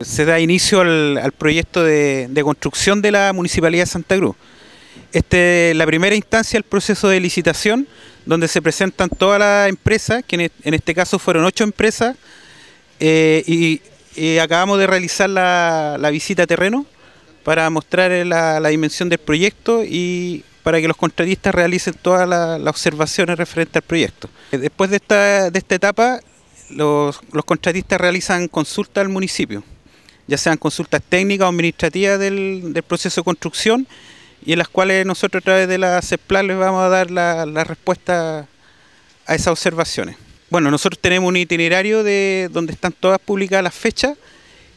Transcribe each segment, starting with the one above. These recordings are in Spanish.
Se da inicio al, proyecto de, construcción de la Municipalidad de Santa Cruz. Este, la primera instancia, el proceso de licitación, donde se presentan todas las empresas, que en e-, este caso fueron ocho empresas, eh, y, acabamos de realizar la, visita a terreno para mostrar eh, la, dimensión del proyecto y para que los contratistas realicen todas las observaciones referentes al proyecto. Eh, después de esta, etapa, los, los contratistas realizan consulta al municipio ya sean consultas técnicas o administrativas del, proceso de construcción, y en las cuales nosotros a través de la CEPLA les vamos a dar la, respuesta a esas observaciones. Bueno, nosotros tenemos un itinerario de donde están todas publicadas las fechas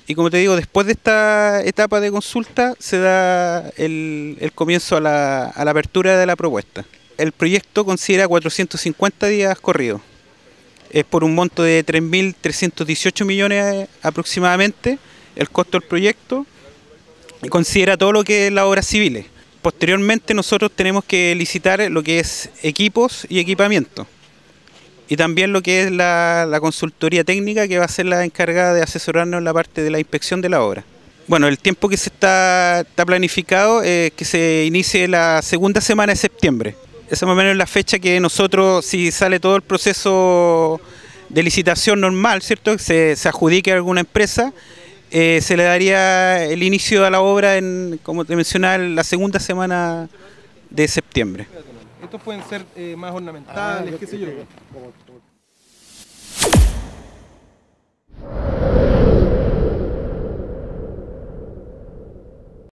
y como te digo, después de esta etapa de consulta se da el, comienzo a la, a la apertura de la propuesta. El proyecto considera 450 días corridos. Es por un monto de 3.318 millones aproximadamente el costo del proyecto y considera todo lo que es la obra civil... Posteriormente nosotros tenemos que licitar lo que es equipos y equipamiento y también lo que es la, consultoría técnica que va a ser la encargada de asesorarnos en la parte de la inspección de la obra. Bueno, el tiempo que se está, está planificado es que se inicie la segunda semana de septiembre. Esa más o menos la fecha que nosotros, si sale todo el proceso de licitación normal, ¿cierto? Se, se adjudique a alguna empresa, eh, se le daría el inicio a la obra, en, como te mencionaba, la segunda semana de septiembre. Estos pueden ser eh, más ornamentales, ah, qué sé yo.